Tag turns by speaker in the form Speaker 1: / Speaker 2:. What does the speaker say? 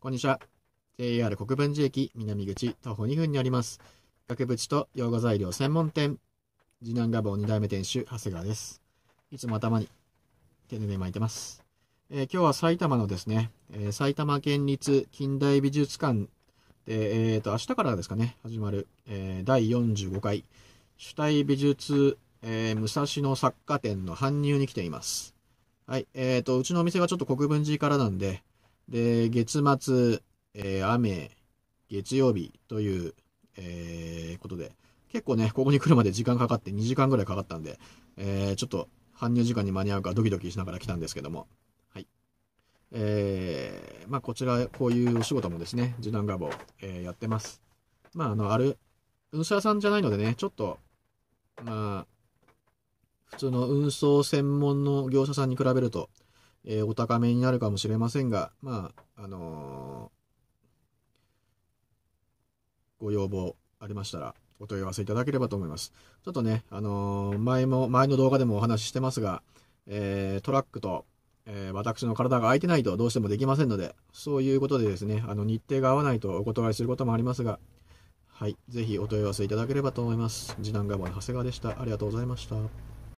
Speaker 1: こんにちは。JR 国分寺駅南口徒歩2分にあります。額縁と洋画材料専門店。次男画坊2代目店主、長谷川です。いつも頭に手ぬで巻いてます。えー、今日は埼玉のですね、えー、埼玉県立近代美術館で、えっ、ー、と、明日からですかね、始まる、え第45回主体美術、え武蔵野作家展の搬入に来ています。はい、えっ、と、うちのお店はちょっと国分寺からなんで、で、月末、えー、雨、月曜日という、えー、ことで、結構ね、ここに来るまで時間かかって2時間ぐらいかかったんで、えー、ちょっと搬入時間に間に合うかドキドキしながら来たんですけども、はい。えー、まあこちら、こういうお仕事もですね、受難画望、えー、やってます。まああの、ある、運送屋さんじゃないのでね、ちょっと、まあ、普通の運送専門の業者さんに比べると、えー、お高めになるかもしれませんが、まあ、あのー、ご要望ありましたら、お問い合わせいただければと思います。ちょっとね、あのー、前も、前の動画でもお話ししてますが、えトラックと、え私の体が空いてないとどうしてもできませんので、そういうことでですね、あの、日程が合わないとお断りすることもありますが、はい、ぜひお問い合わせいただければと思います。次男ガボの長谷川でした。ありがとうございました。